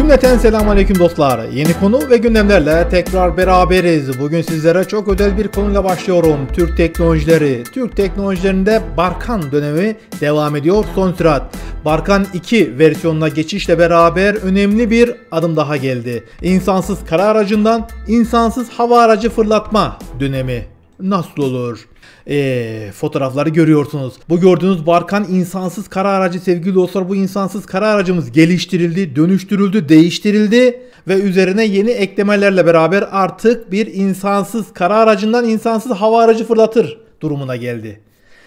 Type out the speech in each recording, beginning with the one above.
Cümleten selamünaleyküm dostlar. Yeni konu ve gündemlerle tekrar beraberiz. Bugün sizlere çok özel bir konuyla başlıyorum. Türk teknolojileri. Türk teknolojilerinde Barkan dönemi devam ediyor son sürat. Barkan 2 versiyonuna geçişle beraber önemli bir adım daha geldi. İnsansız kara aracından insansız hava aracı fırlatma dönemi. Nasıl olur? Eee fotoğrafları görüyorsunuz. Bu gördüğünüz Barkan insansız kara aracı sevgili dostlar bu insansız kara aracımız geliştirildi, dönüştürüldü, değiştirildi ve üzerine yeni eklemelerle beraber artık bir insansız kara aracından insansız hava aracı fırlatır durumuna geldi.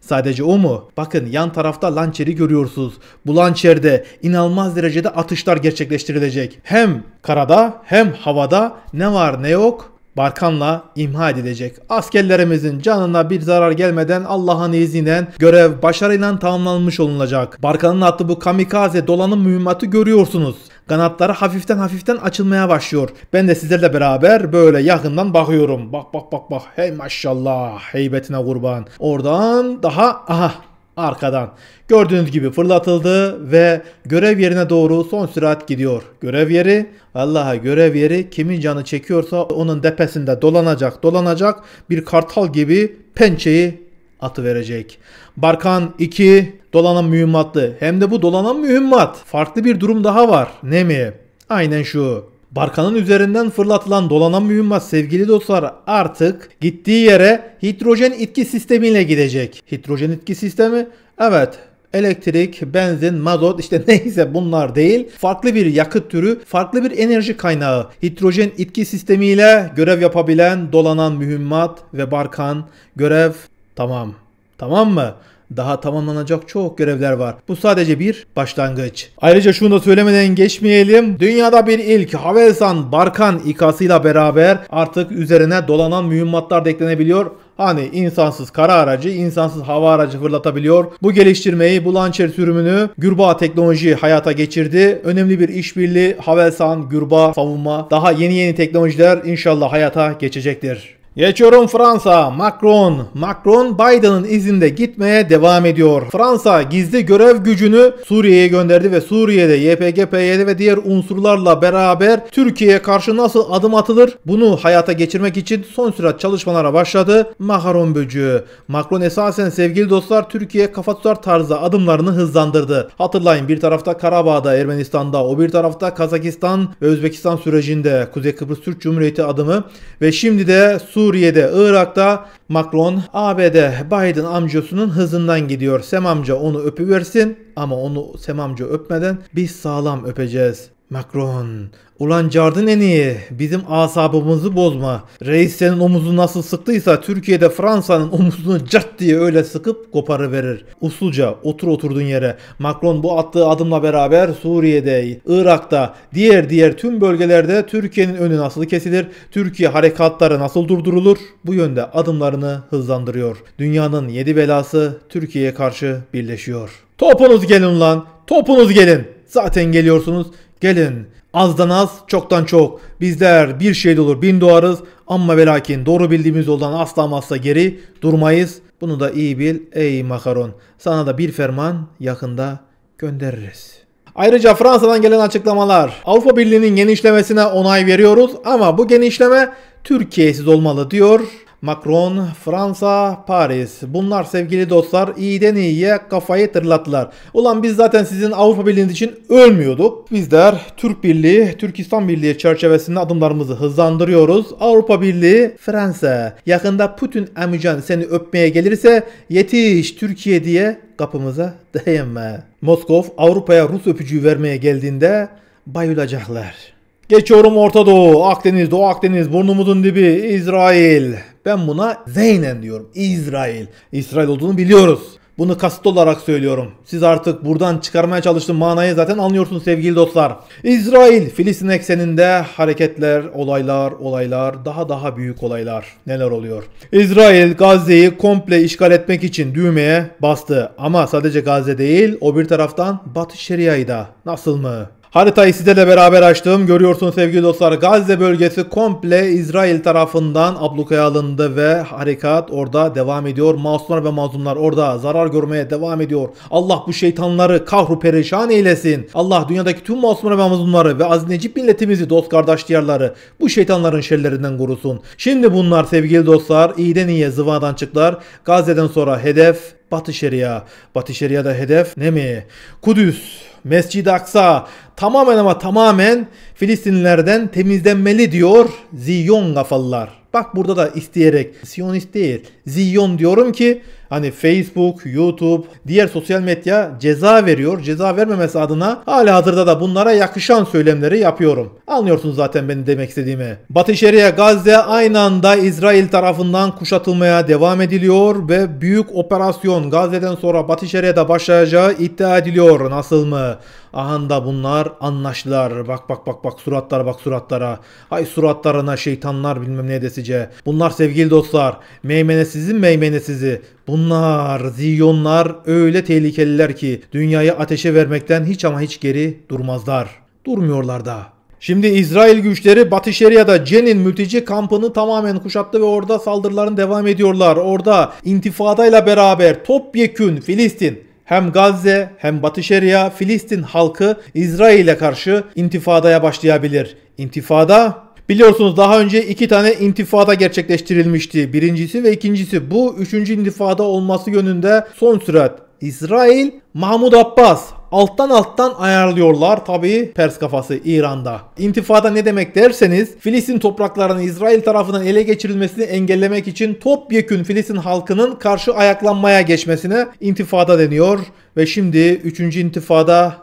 Sadece o mu? Bakın yan tarafta lançeri görüyorsunuz. Bu lançerde inanılmaz derecede atışlar gerçekleştirilecek. Hem karada hem havada ne var ne yok Barkan'la imha edilecek. Askerlerimizin canına bir zarar gelmeden Allah'ın izniyle görev başarıyla tamamlanmış olunacak. Barkan'ın attığı bu kamikaze dolanın mühimmatı görüyorsunuz. Kanatları hafiften hafiften açılmaya başlıyor. Ben de sizlerle beraber böyle yakından bakıyorum. Bak bak bak bak. Hey maşallah. Heybetine kurban. Oradan daha aha arkadan. Gördüğünüz gibi fırlatıldı ve görev yerine doğru son sürat gidiyor. Görev yeri Allah'a görev yeri kimin canı çekiyorsa onun depesinde dolanacak dolanacak bir kartal gibi pençeyi atı verecek. Barkan 2 dolanan mühimmatlı. Hem de bu dolanan mühimmat. Farklı bir durum daha var. Ne mi? Aynen şu. Barkanın üzerinden fırlatılan dolanan mühimmat sevgili dostlar artık gittiği yere hidrojen itki sistemiyle gidecek. Hidrojen itki sistemi evet elektrik, benzin, mazot işte neyse bunlar değil. Farklı bir yakıt türü, farklı bir enerji kaynağı. Hidrojen itki sistemiyle görev yapabilen dolanan mühimmat ve barkan görev tamam. Tamam mı? Daha tamamlanacak çok görevler var. Bu sadece bir başlangıç. Ayrıca şunu da söylemeden geçmeyelim. Dünyada bir ilk Havelsan Barkan ikasıyla beraber artık üzerine dolanan mühimmatlar da eklenebiliyor. Hani insansız kara aracı, insansız hava aracı fırlatabiliyor. Bu geliştirmeyi bu launcher sürümünü Gürba Teknoloji hayata geçirdi. Önemli bir işbirliği Havelsan, Gürba, savunma daha yeni yeni teknolojiler inşallah hayata geçecektir. Geçiyorum Fransa. Macron. Macron Biden'ın izinde gitmeye devam ediyor. Fransa gizli görev gücünü Suriye'ye gönderdi ve Suriye'de YPG, PYD ve diğer unsurlarla beraber Türkiye'ye karşı nasıl adım atılır? Bunu hayata geçirmek için son sürat çalışmalara başladı. Macron böcüğü. Macron esasen sevgili dostlar Türkiye kafa tutar tarzda adımlarını hızlandırdı. Hatırlayın bir tarafta Karabağ'da Ermenistan'da o bir tarafta Kazakistan ve Özbekistan sürecinde Kuzey Kıbrıs Türk Cumhuriyeti adımı ve şimdi de Suriye Suriye'de, Irak'ta Macron, ABD Biden amcasının hızından gidiyor. Sem amca onu öpüversin ama onu Sem amca öpmeden biz sağlam öpeceğiz. Macron, ulan Cardın en iyi, bizim asabımızı bozma. Reis senin omuzunu nasıl sıktıysa Türkiye'de Fransa'nın omuzunu cat diye öyle sıkıp koparı verir. Usulca otur oturduğun yere. Macron bu attığı adımla beraber Suriye'de, Irak'ta, diğer diğer tüm bölgelerde Türkiye'nin önü nasıl kesilir, Türkiye harekatları nasıl durdurulur? Bu yönde adımlarını hızlandırıyor. Dünyanın yedi belası Türkiye'ye karşı birleşiyor. Topunuz gelin lan, topunuz gelin. Zaten geliyorsunuz. Gelin azdan az çoktan çok. Bizler bir şey olur bin doğarız ama ve doğru bildiğimiz yoldan asla asla geri durmayız. Bunu da iyi bil ey makaron. Sana da bir ferman yakında göndeririz. Ayrıca Fransa'dan gelen açıklamalar Avrupa Birliği'nin genişlemesine onay veriyoruz ama bu genişleme Türkiye'siz olmalı diyor Macron, Fransa, Paris. Bunlar sevgili dostlar iyiden iyiye kafayı tırlattılar. Ulan biz zaten sizin Avrupa Birliği için ölmüyorduk. Bizler Türk Birliği, Türkistan Birliği çerçevesinde adımlarımızı hızlandırıyoruz. Avrupa Birliği, Fransa. Yakında Putin amcan seni öpmeye gelirse yetiş Türkiye diye kapımıza değinme. Moskov Avrupa'ya Rus öpücüğü vermeye geldiğinde bayılacaklar. Geçiyorum Orta Doğu, Akdeniz, Doğu Akdeniz, burnumuzun dibi, İsrail. Ben buna zeynen diyorum. İsrail. İsrail olduğunu biliyoruz. Bunu kasıt olarak söylüyorum. Siz artık buradan çıkarmaya çalıştığım manayı zaten anlıyorsunuz sevgili dostlar. İsrail, Filistin ekseninde hareketler, olaylar, olaylar, daha daha büyük olaylar. Neler oluyor? İsrail Gazze'yi komple işgal etmek için düğmeye bastı. Ama sadece Gazze değil, o bir taraftan Batı Şeria'yı da. Nasıl mı? Haritayı sizlerle beraber açtım. Görüyorsunuz sevgili dostlar Gazze bölgesi komple İsrail tarafından ablukaya alındı ve harekat orada devam ediyor. Masumlar ve mazlumlar orada zarar görmeye devam ediyor. Allah bu şeytanları kahru perişan eylesin. Allah dünyadaki tüm masumlar ve mazlumları ve aziz necip milletimizi dost kardeş diyarları bu şeytanların şerlerinden korusun. Şimdi bunlar sevgili dostlar iyiden iyiye zıvadan çıktılar. Gazze'den sonra hedef Batı Şeria. Batı Şeria'da hedef ne mi? Kudüs. Mescid-i Aksa tamamen ama tamamen Filistinlilerden temizlenmeli diyor Ziyon gafallar. Bak burada da isteyerek Siyonist değil Ziyon diyorum ki Hani Facebook, YouTube, diğer sosyal medya ceza veriyor. Ceza vermemesi adına hala hazırda da bunlara yakışan söylemleri yapıyorum. Anlıyorsunuz zaten beni demek istediğimi. Batı Şeria Gazze aynı anda İsrail tarafından kuşatılmaya devam ediliyor ve büyük operasyon Gazze'den sonra Batı Şeria'da başlayacağı iddia ediliyor. Nasıl mı? Ahanda bunlar anlaştılar. Bak bak bak bak suratlara bak suratlara. Hay suratlarına şeytanlar bilmem ne desice. Bunlar sevgili dostlar. meymene meymene sizi. Bunlar, ziyonlar öyle tehlikeliler ki dünyayı ateşe vermekten hiç ama hiç geri durmazlar. Durmuyorlar da. Şimdi İsrail güçleri Batı Şeria'da Cen'in mülteci kampını tamamen kuşattı ve orada saldırıların devam ediyorlar. Orada intifadayla beraber topyekün Filistin hem Gazze hem Batı Şeria Filistin halkı İsrail'e karşı intifadaya başlayabilir. İntifada Biliyorsunuz daha önce iki tane intifada gerçekleştirilmişti. Birincisi ve ikincisi bu üçüncü intifada olması yönünde son sürat. İsrail Mahmud Abbas alttan alttan ayarlıyorlar tabii Pers kafası İran'da. İntifada ne demek derseniz Filistin topraklarının İsrail tarafından ele geçirilmesini engellemek için topyekün Filistin halkının karşı ayaklanmaya geçmesine intifada deniyor ve şimdi 3. intifada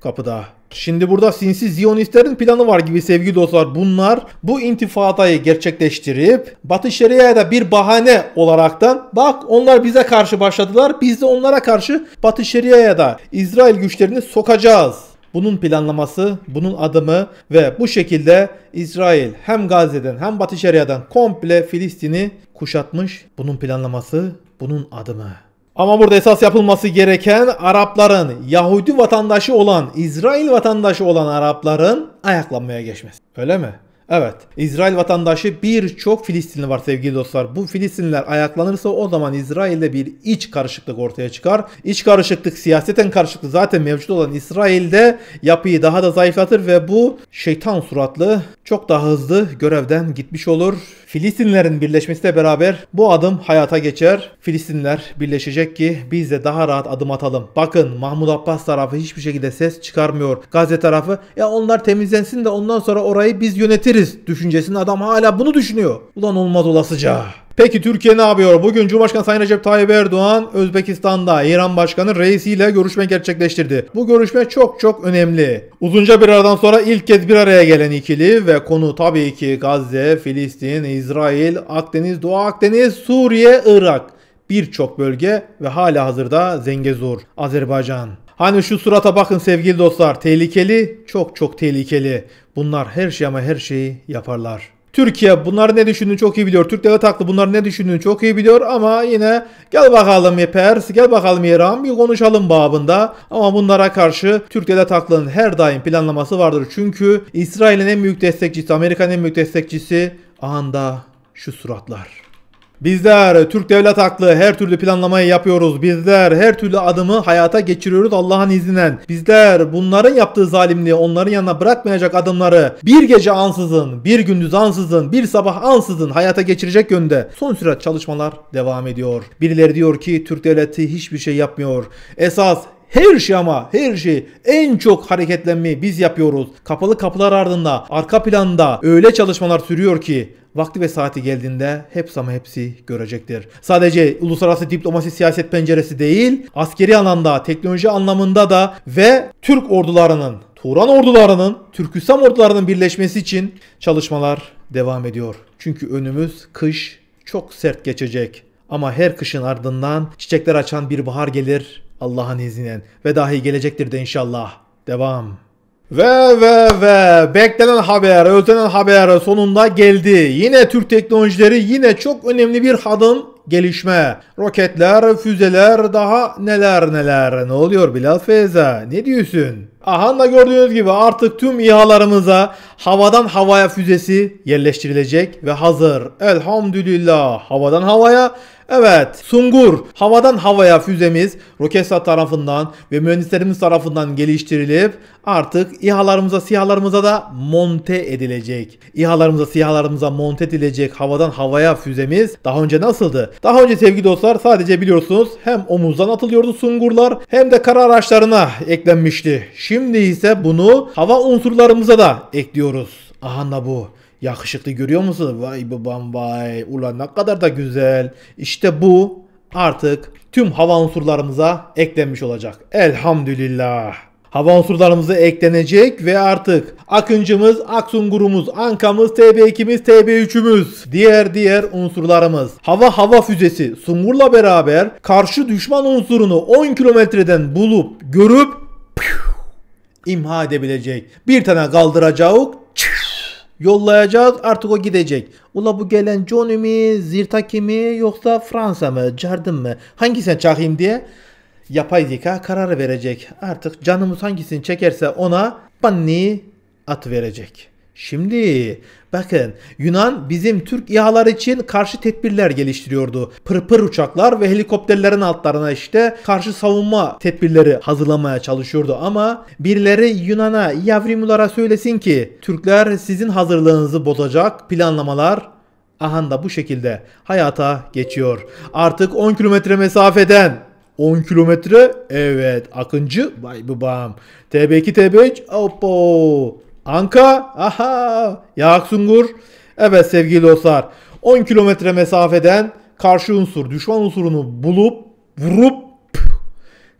kapıda. Şimdi burada sinsi Ziyonistlerin planı var gibi sevgili dostlar. Bunlar bu intifadayı gerçekleştirip Batı Şeria'ya da bir bahane olaraktan bak onlar bize karşı başladılar. Biz de onlara karşı Batı Şeria'ya da İsrail güçlerini sokacağız. Bunun planlaması, bunun adımı ve bu şekilde İsrail hem Gazze'den hem Batı Şeria'dan komple Filistin'i kuşatmış. Bunun planlaması, bunun adımı. Ama burada esas yapılması gereken Arapların, Yahudi vatandaşı olan, İsrail vatandaşı olan Arapların ayaklanmaya geçmesi. Öyle mi? Evet. İsrail vatandaşı birçok Filistinli var sevgili dostlar. Bu Filistinliler ayaklanırsa o zaman İsrail'de bir iç karışıklık ortaya çıkar. İç karışıklık siyaseten karışıklık zaten mevcut olan İsrail'de yapıyı daha da zayıflatır ve bu şeytan suratlı çok daha hızlı görevden gitmiş olur Filistinlerin birleşmesiyle beraber bu adım hayata geçer. Filistinler birleşecek ki biz de daha rahat adım atalım. Bakın Mahmut Abbas tarafı hiçbir şekilde ses çıkarmıyor. Gazze tarafı ya onlar temizlensin de ondan sonra orayı biz yönetiriz düşüncesini adam hala bunu düşünüyor. Ulan olmaz olasıca. Peki Türkiye ne yapıyor? Bugün Cumhurbaşkanı Sayın Recep Tayyip Erdoğan Özbekistan'da İran Başkanı reisiyle görüşme gerçekleştirdi. Bu görüşme çok çok önemli. Uzunca bir aradan sonra ilk kez bir araya gelen ikili ve konu tabii ki Gazze, Filistin, İsrail, Akdeniz, Doğu Akdeniz, Suriye, Irak birçok bölge ve hala hazırda Zengezur, Azerbaycan. Hani şu surata bakın sevgili dostlar tehlikeli çok çok tehlikeli. Bunlar her şey ama her şeyi yaparlar. Türkiye bunlar ne düşündüğünü çok iyi biliyor. Türk devlet aklı bunlar ne düşündüğünü çok iyi biliyor ama yine gel bakalım ya Pers, gel bakalım ya bir konuşalım babında. Ama bunlara karşı Türk devlet aklının her daim planlaması vardır. Çünkü İsrail'in en büyük destekçisi, Amerika'nın en büyük destekçisi anda şu suratlar. Bizler Türk devlet haklı her türlü planlamayı yapıyoruz. Bizler her türlü adımı hayata geçiriyoruz Allah'ın izniyle. Bizler bunların yaptığı zalimliği onların yanına bırakmayacak adımları bir gece ansızın, bir gündüz ansızın, bir sabah ansızın hayata geçirecek yönde son sürat çalışmalar devam ediyor. Birileri diyor ki Türk devleti hiçbir şey yapmıyor. Esas her şey ama her şey en çok hareketlenmeyi biz yapıyoruz. Kapalı kapılar ardında arka planda öyle çalışmalar sürüyor ki vakti ve saati geldiğinde hepsi ama hepsi görecektir. Sadece uluslararası diplomasi siyaset penceresi değil, askeri anlamda, teknoloji anlamında da ve Türk ordularının, Turan ordularının, Türkistan ordularının birleşmesi için çalışmalar devam ediyor. Çünkü önümüz kış çok sert geçecek. Ama her kışın ardından çiçekler açan bir bahar gelir Allah'ın izniyle ve dahi gelecektir de inşallah. Devam. Ve ve ve beklenen haber, özlenen haber sonunda geldi. Yine Türk teknolojileri yine çok önemli bir hadım gelişme. Roketler, füzeler, daha neler neler. Ne oluyor Bilal Feyza? Ne diyorsun? Aha da gördüğünüz gibi artık tüm İHA'larımıza havadan havaya füzesi yerleştirilecek ve hazır. Elhamdülillah havadan havaya, Evet Sungur havadan havaya füzemiz Roketsa tarafından ve mühendislerimiz tarafından geliştirilip artık İHA'larımıza SİHA'larımıza da monte edilecek. İHA'larımıza SİHA'larımıza monte edilecek havadan havaya füzemiz daha önce nasıldı? Daha önce sevgili dostlar sadece biliyorsunuz hem omuzdan atılıyordu Sungurlar hem de kara araçlarına eklenmişti. Şimdi ise bunu hava unsurlarımıza da ekliyoruz. Aha bu. Yakışıklı görüyor musun? Vay bu vay. Ulan ne kadar da güzel. İşte bu artık tüm hava unsurlarımıza eklenmiş olacak. Elhamdülillah. Hava unsurlarımıza eklenecek ve artık Akıncımız, Aksungurumuz, Ankamız, TB2'miz, TB3'ümüz, diğer diğer unsurlarımız. Hava hava füzesi Sungur'la beraber karşı düşman unsurunu 10 kilometreden bulup görüp imha edebilecek. Bir tane kaldıracağız, yollayacağız artık o gidecek. Ula bu gelen Johnny mi, Zirtaki mi yoksa Fransa mı, Cardin mi Hangisini çakayım diye yapay zeka karar verecek. Artık canımız hangisini çekerse ona banni at verecek. Şimdi bakın Yunan bizim Türk İHA'lar için karşı tedbirler geliştiriyordu. Pırpır uçaklar ve helikopterlerin altlarına işte karşı savunma tedbirleri hazırlamaya çalışıyordu. Ama birileri Yunan'a Yavrimulara söylesin ki Türkler sizin hazırlığınızı bozacak planlamalar ahan da bu şekilde hayata geçiyor. Artık 10 kilometre mesafeden 10 kilometre evet Akıncı bay babam TB2 TB3 oppo Anka. Aha. Yaak Sungur. Evet sevgili dostlar. 10 kilometre mesafeden karşı unsur, düşman unsurunu bulup vurup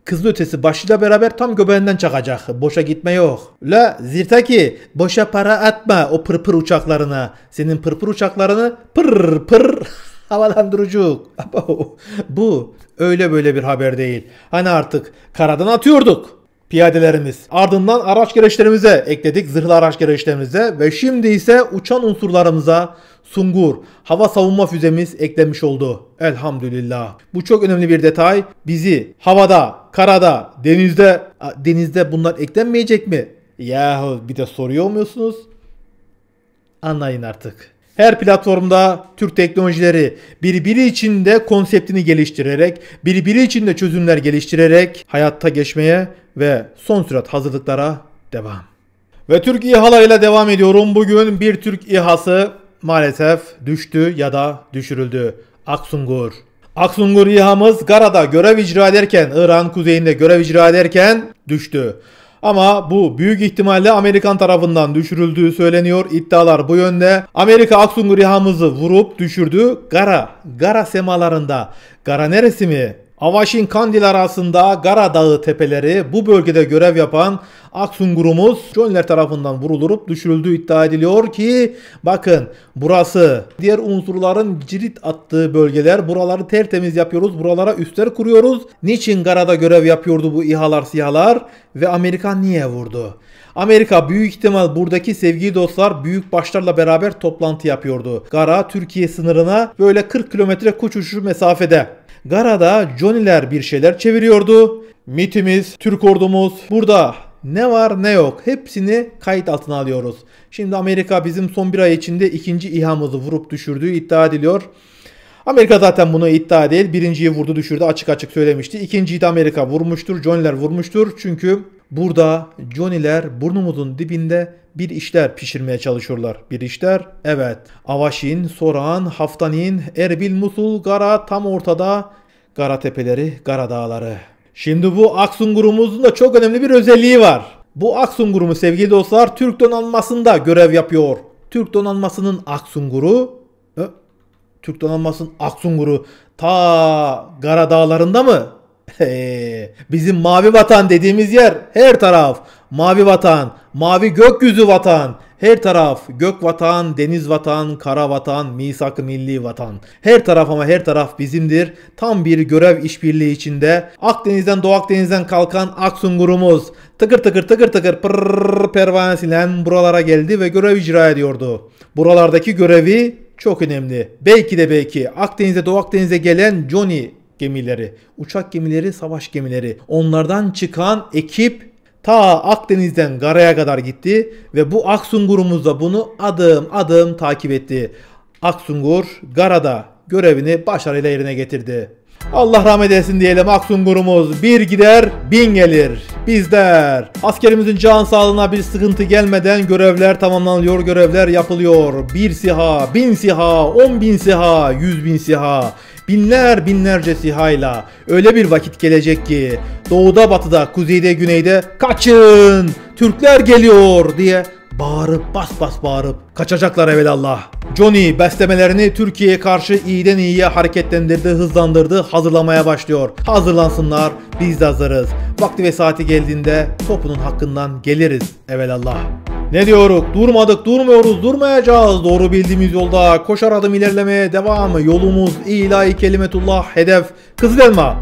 Kızıl ötesi başıyla beraber tam göbeğinden çakacak. Boşa gitme yok. La Zirtaki boşa para atma o pırpır uçaklarına. Senin pırpır uçaklarını pır pır havalandırıcı. Bu öyle böyle bir haber değil. Hani artık karadan atıyorduk piyadelerimiz. Ardından araç gereçlerimize ekledik zırhlı araç gereçlerimize ve şimdi ise uçan unsurlarımıza Sungur, hava savunma füzemiz eklenmiş oldu. Elhamdülillah. Bu çok önemli bir detay. Bizi havada, karada, denizde, denizde bunlar eklenmeyecek mi? Yahu bir de soruyor muyorsunuz? Anlayın artık. Her platformda Türk teknolojileri birbiri içinde konseptini geliştirerek, birbiri içinde çözümler geliştirerek hayatta geçmeye ve son sürat hazırlıklara devam. Ve Türk İHA'la ile devam ediyorum. Bugün bir Türk İHA'sı maalesef düştü ya da düşürüldü. Aksungur. Aksungur İHA'mız Gara'da görev icra ederken, İran kuzeyinde görev icra ederken düştü. Ama bu büyük ihtimalle Amerikan tarafından düşürüldüğü söyleniyor. İddialar bu yönde. Amerika Aksungur İHA'mızı vurup düşürdü. Gara, Gara semalarında. Gara neresi mi? Havaşin Kandil arasında Gara Dağı tepeleri bu bölgede görev yapan Aksungurumuz Joniler tarafından vurulup düşürüldüğü iddia ediliyor ki bakın burası diğer unsurların cirit attığı bölgeler buraları tertemiz yapıyoruz buralara üstler kuruyoruz. Niçin Gara'da görev yapıyordu bu İHA'lar siyalar ve Amerika niye vurdu? Amerika büyük ihtimal buradaki sevgi dostlar büyük başlarla beraber toplantı yapıyordu. Gara Türkiye sınırına böyle 40 kilometre kuş uçuşu mesafede. Gara'da Johnny'ler bir şeyler çeviriyordu. MIT'imiz, Türk ordumuz burada ne var ne yok hepsini kayıt altına alıyoruz. Şimdi Amerika bizim son bir ay içinde ikinci İHA'mızı vurup düşürdüğü iddia ediliyor. Amerika zaten bunu iddia değil. Birinciyi vurdu düşürdü açık açık söylemişti. İkinciyi de Amerika vurmuştur. Johnler vurmuştur. Çünkü Burada Johnny'ler burnumuzun dibinde bir işler pişirmeye çalışıyorlar. Bir işler evet. Avaşin, Soran, Haftanin, Erbil, Musul, Gara tam ortada. Gara tepeleri, Gara dağları. Şimdi bu Aksungurumuzun da çok önemli bir özelliği var. Bu Aksungurumu sevgili dostlar Türk donanmasında görev yapıyor. Türk donanmasının Aksunguru Türk donanmasının Aksunguru ta Gara dağlarında mı? Ee, bizim mavi vatan dediğimiz yer her taraf. Mavi vatan, mavi gökyüzü vatan. Her taraf gök vatan, deniz vatan, kara vatan, misak milli vatan. Her taraf ama her taraf bizimdir. Tam bir görev işbirliği içinde. Akdeniz'den Doğu Akdeniz'den kalkan Aksungurumuz tıkır tıkır tıkır tıkır pırrrr pervanesiyle buralara geldi ve görev icra ediyordu. Buralardaki görevi çok önemli. Belki de belki Akdeniz'e Doğu Akdeniz'e gelen Johnny gemileri, uçak gemileri, savaş gemileri. Onlardan çıkan ekip ta Akdeniz'den Gara'ya kadar gitti ve bu Aksungur'umuz da bunu adım adım takip etti. Aksungur Gara'da görevini başarıyla yerine getirdi. Allah rahmet eylesin diyelim Aksun Gurumuz. Bir gider bin gelir. Bizler askerimizin can sağlığına bir sıkıntı gelmeden görevler tamamlanıyor, görevler yapılıyor. Bir siha, bin siha, on bin siha, yüz bin siha binler binlerce sihayla öyle bir vakit gelecek ki doğuda batıda kuzeyde güneyde kaçın Türkler geliyor diye Bağırıp bas bas bağırıp kaçacaklar evelallah. Johnny beslemelerini Türkiye'ye karşı iyiden iyiye hareketlendirdi, hızlandırdı, hazırlamaya başlıyor. Hazırlansınlar, biz de hazırız. Vakti ve saati geldiğinde topunun hakkından geliriz evelallah. Ne diyoruz? Durmadık, durmuyoruz, durmayacağız. Doğru bildiğimiz yolda koşar adım ilerlemeye devam. Yolumuz ilahi kelimetullah hedef. Kızıl elma.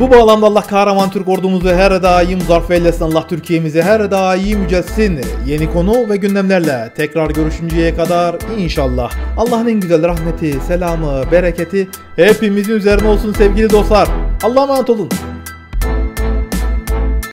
Bu bağlamda Allah kahraman Türk ordumuzu her daim zarf eylesin Allah Türkiye'mizi her daim yücelsin. Yeni konu ve gündemlerle tekrar görüşünceye kadar inşallah Allah'ın en güzel rahmeti, selamı, bereketi hepimizin üzerine olsun sevgili dostlar. Allah'a emanet olun.